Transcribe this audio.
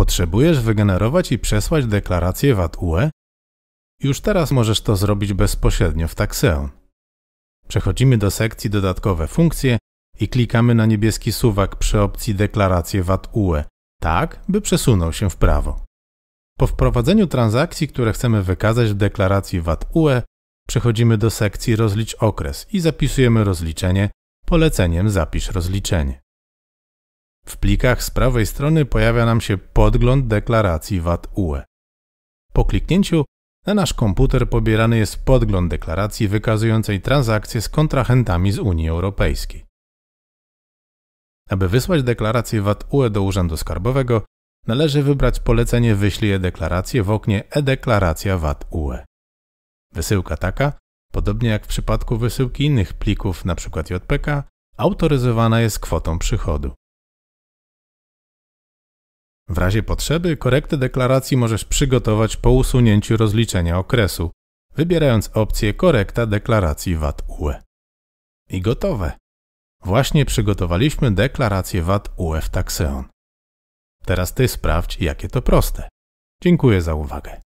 Potrzebujesz wygenerować i przesłać deklarację VAT UE? Już teraz możesz to zrobić bezpośrednio w Taxeon. Przechodzimy do sekcji Dodatkowe funkcje i klikamy na niebieski suwak przy opcji Deklaracje VAT UE, tak by przesunął się w prawo. Po wprowadzeniu transakcji, które chcemy wykazać w deklaracji VAT UE, przechodzimy do sekcji Rozlicz okres i zapisujemy rozliczenie, poleceniem zapisz rozliczenie. W plikach z prawej strony pojawia nam się podgląd deklaracji VAT-UE. Po kliknięciu na nasz komputer pobierany jest podgląd deklaracji wykazującej transakcje z kontrahentami z Unii Europejskiej. Aby wysłać deklarację VAT-UE do Urzędu Skarbowego, należy wybrać polecenie Wyślij deklarację w oknie E-deklaracja VAT-UE. Wysyłka taka, podobnie jak w przypadku wysyłki innych plików, np. JPK, autoryzowana jest kwotą przychodu. W razie potrzeby korektę deklaracji możesz przygotować po usunięciu rozliczenia okresu, wybierając opcję Korekta deklaracji VAT-UE. I gotowe. Właśnie przygotowaliśmy deklarację VAT-UE w Taxeon. Teraz ty sprawdź, jakie to proste. Dziękuję za uwagę.